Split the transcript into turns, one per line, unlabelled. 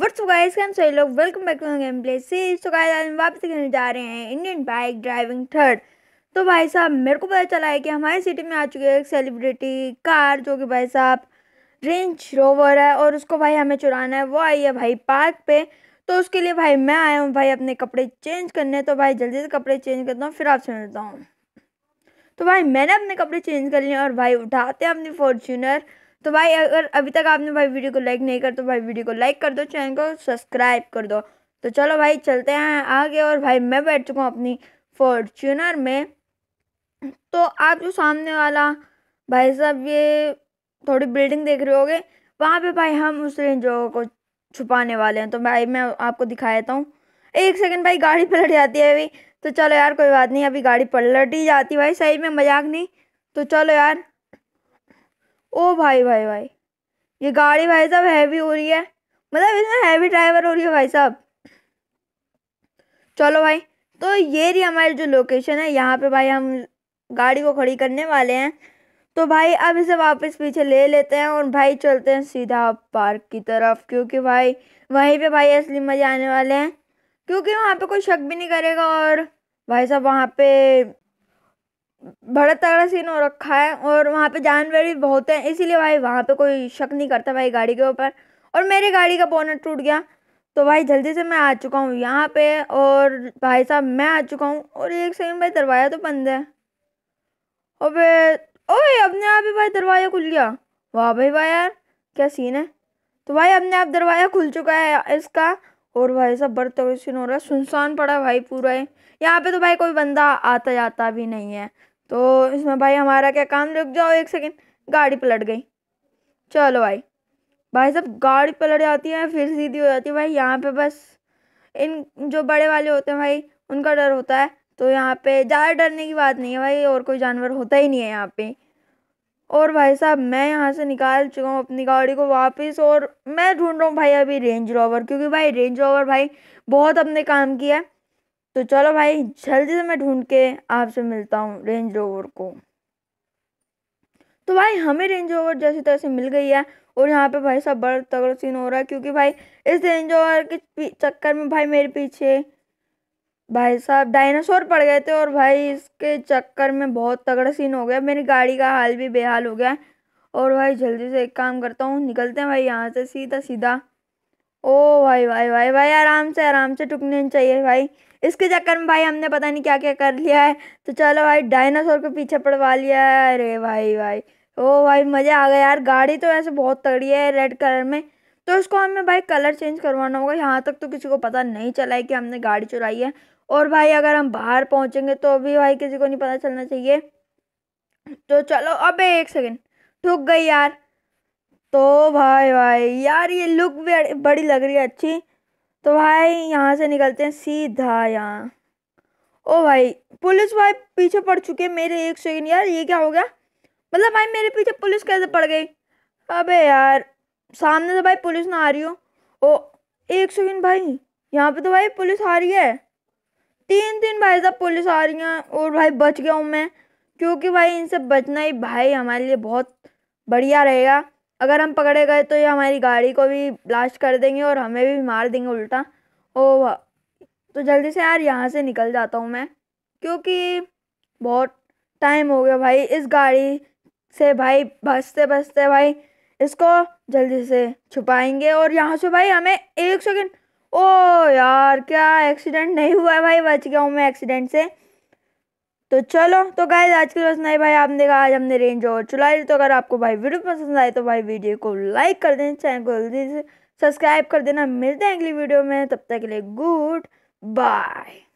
वर्ष गाइस हम सभी लोग welcome back to game play series तो गाइस आज हम वापस खेलने जा रहे हैं इंडियन बाइक ड्राइविंग थर्ड तो भाई साहब मेरे को पता चला है कि हमारे सिटी में आ चुकी है एक सेलिब्रिटी कार जो कि भाई साहब रेंज रोवर है और उसको भाई हमें चुराना है वो आई है भाई पार्क पे तो उसके लिए भाई मैं आया हूँ भाई अपने कपड़े चेंज करने तो भाई जल्दी से कपड़े चेंज करता हूँ फिर आपसे मिलता हूँ तो भाई मैंने अपने कपड़े चेंज कर लिए और भाई उठाते हैं अपनी फॉर्च्यूनर तो भाई अगर अभी तक आपने भाई वीडियो को लाइक नहीं कर तो भाई वीडियो को लाइक कर दो चैनल को सब्सक्राइब कर दो तो चलो भाई चलते हैं आगे और भाई मैं बैठ चुका हूँ अपनी फॉर्चूनर में तो आप जो सामने वाला भाई साहब ये थोड़ी बिल्डिंग देख रहे होगे वहाँ पे भाई हम उस रेंज को छुपाने वाले हैं तो भाई मैं आपको दिखा देता हूँ एक सेकंड भाई गाड़ी पलट जाती है अभी तो चलो यार कोई बात नहीं अभी गाड़ी पलट ही जाती भाई सही में मजाक नहीं तो चलो यार ओ भाई भाई भाई ये गाड़ी भाई साहब हैवी हो रही है मतलब इसमें हैवी ड्राइवर हो रही है भाई साहब चलो भाई तो ये रही हमारी जो लोकेशन है यहाँ पे भाई हम गाड़ी को खड़ी करने वाले हैं तो भाई अब इसे वापस पीछे ले लेते हैं और भाई चलते हैं सीधा पार्क की तरफ क्योंकि भाई वहीं पे भाई असली मज़े आने वाले हैं क्योंकि वहाँ पे कोई शक भी नहीं करेगा और भाई साहब वहाँ पे बड़ा तगड़ा सीन हो रखा है और वहाँ पे जानवर भी बहुत हैं इसीलिए भाई वहाँ पे कोई शक नहीं करता भाई गाड़ी के ऊपर और मेरी गाड़ी का बोनट टूट गया तो भाई जल्दी से मैं आ चुका हूँ यहाँ पे और भाई साहब मैं आ चुका हूँ और एक सेकंड भाई दरवाज़ा तो बंद है अबे ओए अपने आप ही भाई दरवाज़ा खुल गया वाह भाई भाई यार क्या सीन है तो भाई अपने आप दरवाज़ा खुल चुका है इसका और भाई साहब बड़ा तगड़ा सीन हो रहा है सुनसान पड़ा भाई पूरा है यहाँ पे तो भाई कोई बंदा आता जाता भी नहीं है तो इसमें भाई हमारा क्या काम रुक जाओ एक सेकेंड गाड़ी पलट गई चलो भाई भाई साहब गाड़ी पलट जाती है फिर सीधी हो जाती है भाई यहाँ पे बस इन जो बड़े वाले होते हैं भाई उनका डर होता है तो यहाँ पे ज़्यादा डरने की बात नहीं है भाई और कोई जानवर होता ही नहीं है यहाँ पे और भाई साहब मैं यहाँ से निकाल चुका हूँ अपनी गाड़ी को वापस और मैं ढूंढ रहा हूँ भाई अभी रेंज रोवर क्योंकि भाई रेंज रोवर भाई बहुत अपने काम की है तो चलो भाई जल्दी से मैं ढूंढ के आपसे मिलता हूँ रेंज रोवर को तो भाई हमें रेंज ओवर जैसी तरह से मिल गई है और यहाँ पे भाई सब बड़ा तगड़ा सीन हो रहा है क्योंकि भाई इस रेंज ओवर के चक्कर में भाई मेरे पीछे भाई साहब डायनासोर पड़ गए थे और भाई इसके चक्कर में बहुत तगड़ा सीन हो गया मेरी गाड़ी का हाल भी बेहाल हो गया और भाई जल्दी से एक काम करता हूँ निकलते हैं भाई यहाँ से सीधा सीधा ओ भाई भाई भाई भाई आराम से आराम से टुकने चाहिए भाई इसके चक्कर में भाई हमने पता नहीं क्या क्या कर लिया है तो चलो भाई डायनासोर को पीछे पड़वा लिया है अरे भाई भाई ओ भाई मज़ा आ गया यार गाड़ी तो ऐसे बहुत तगड़ी है रेड कलर में तो इसको हमें भाई कलर चेंज करवाना होगा यहाँ तक तो किसी को पता नहीं चला है कि हमने गाड़ी चुराई है और भाई अगर हम बाहर पहुँचेंगे तो भी भाई किसी को नहीं पता चलना चाहिए तो चलो अब एक सेकेंड ठुक गई यार तो भाई भाई यार ये लुक भी बड़ी लग रही है अच्छी तो भाई यहाँ से निकलते हैं सीधा यहाँ ओ भाई पुलिस भाई पीछे पड़ चुके मेरे एक सेकेंड यार ये क्या हो गया मतलब भाई मेरे पीछे पुलिस कैसे पड़ गई अबे यार सामने तो भाई पुलिस ना आ रही हो ओ एक सेकेंड भाई यहाँ पे तो भाई पुलिस आ रही है तीन तीन भाई साहब पुलिस आ रही हैं और भाई बच गया हूँ मैं क्योंकि भाई इनसे बचना ही भाई हमारे लिए बहुत बढ़िया रहेगा अगर हम पकड़े गए तो ये हमारी गाड़ी को भी ब्लास्ट कर देंगे और हमें भी मार देंगे उल्टा ओ तो जल्दी से यार यहाँ से निकल जाता हूँ मैं क्योंकि बहुत टाइम हो गया भाई इस गाड़ी से भाई बसते बसते भाई इसको जल्दी से छुपाएंगे और यहाँ से भाई हमें एक सेकेंड ओ यार क्या एक्सीडेंट नहीं हुआ है भाई बच गया हूँ मैं एक्सीडेंट से तो चलो तो गाय आज के बस नहीं भाई आपने कहा आज हमने रेंज और चुलाई तो अगर आपको भाई वीडियो पसंद आए तो भाई वीडियो को लाइक कर देना चैनल को जल्दी से सब्सक्राइब कर देना मिलते हैं अगली वीडियो में तब तक के लिए गुड बाय